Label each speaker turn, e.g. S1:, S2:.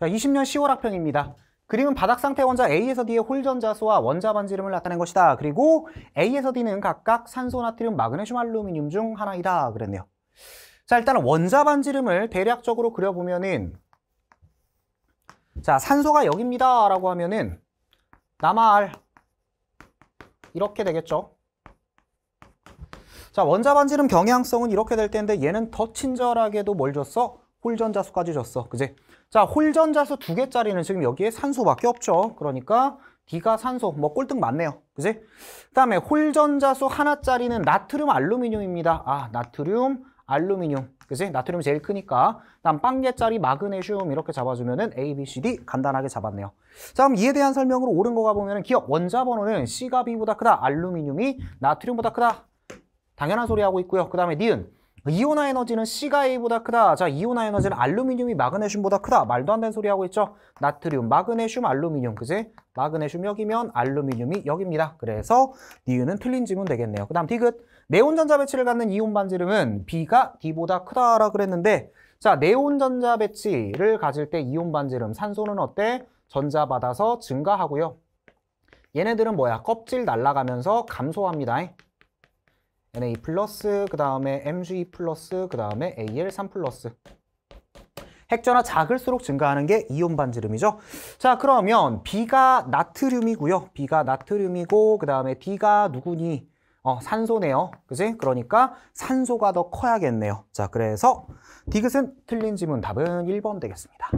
S1: 자, 20년 10월 학평입니다. 그림은 바닥 상태 원자 A에서 D의 홀전자수와 원자 반지름을 나타낸 것이다. 그리고 A에서 D는 각각 산소, 나트륨, 마그네슘, 알루미늄 중 하나이다. 그랬네요. 자, 일단 원자 반지름을 대략적으로 그려보면은 자, 산소가 여기입니다. 라고 하면은 남알 이렇게 되겠죠. 자, 원자 반지름 경향성은 이렇게 될 텐데 얘는 더 친절하게도 뭘 줬어? 홀전자수까지 줬어. 그지? 자, 홀전자수 두 개짜리는 지금 여기에 산소밖에 없죠. 그러니까 D가 산소, 뭐 꼴등 맞네요. 그지? 그다음에 홀전자수 하나짜리는 나트륨 알루미늄입니다. 아, 나트륨 알루미늄. 그지? 나트륨 제일 크니까. 다음 빵개짜리 마그네슘 이렇게 잡아주면은 A, B, C, D 간단하게 잡았네요. 자, 그럼 이에 대한 설명으로 옳은 거 가보면은 기억 원자 번호는 C가 B보다 크다. 알루미늄이 나트륨보다 크다. 당연한 소리 하고 있고요. 그 다음에 니은. 이온화 에너지는 C가 A보다 크다. 자, 이온화 에너지는 알루미늄이 마그네슘보다 크다. 말도 안 되는 소리 하고 있죠? 나트륨, 마그네슘, 알루미늄. 그지? 마그네슘 여기면 알루미늄이 여기입니다. 그래서 니은은 틀린 지문 되겠네요. 그 다음 디귿. 네온전자 배치를 갖는 이온 반지름은 B가 D보다 크다라 그랬는데 자, 네온전자 배치를 가질 때 이온 반지름 산소는 어때? 전자 받아서 증가하고요. 얘네들은 뭐야? 껍질 날아가면서 감소합니다. NA 플러스 그 다음에 MG 플러스 그 다음에 AL3 플러스 핵전화 작을수록 증가하는 게 이온 반지름이죠. 자 그러면 B가 나트륨이고요. B가 나트륨이고 그 다음에 D가 누구니? 어, 산소네요. 그지? 그러니까 산소가 더 커야겠네요. 자 그래서 디귿은 틀린 지문 답은 1번 되겠습니다.